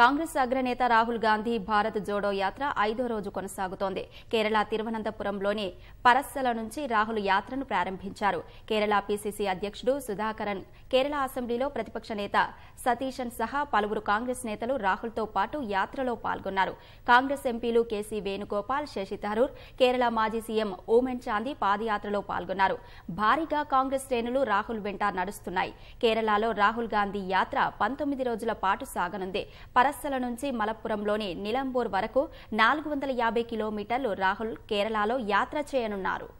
కాంగ్రెస్ అగ్రనేత రాహుల్ గాంధీ భారత్ జోడో యాత్ర ఐదో రోజు కొనసాగుతోంది కేరళ తిరువనంతపురంలోని పరస్సల నుంచి రాహుల్ యాత్రను ప్రారంభించారు కేరళ పీసీసీ అధ్యక్షుడు సుధాకరన్ కేరళ అసెంబ్లీలో ప్రతిపక్ష నేత సతీశన్ సహా పలువురు కాంగ్రెస్ నేతలు రాహుల్తో పాటు యాత్రలో పాల్గొన్నారు కాంగ్రెస్ ఎంపీలు కేసీ వేణుగోపాల్ శశి థరూర్ కేరళ మాజీ సీఎం ఓమెన్ చాందీ పాదయాత్రలో పాల్గొన్నారు భారీగా కాంగ్రెస్ శ్రేణులు రాహుల్ వెంట నడుస్తున్నాయి కేరళలో రాహుల్ గాంధీ యాత్ర పంతొమ్మిది రోజుల పాటు సాగనుంది అరస్సల నుంచి మలప్పురంలోని నిలంబూర్ వరకు నాలుగు వందల యాభై కిలోమీటర్లు రాహుల్ కేరళలో యాత్ర చేయనున్నారు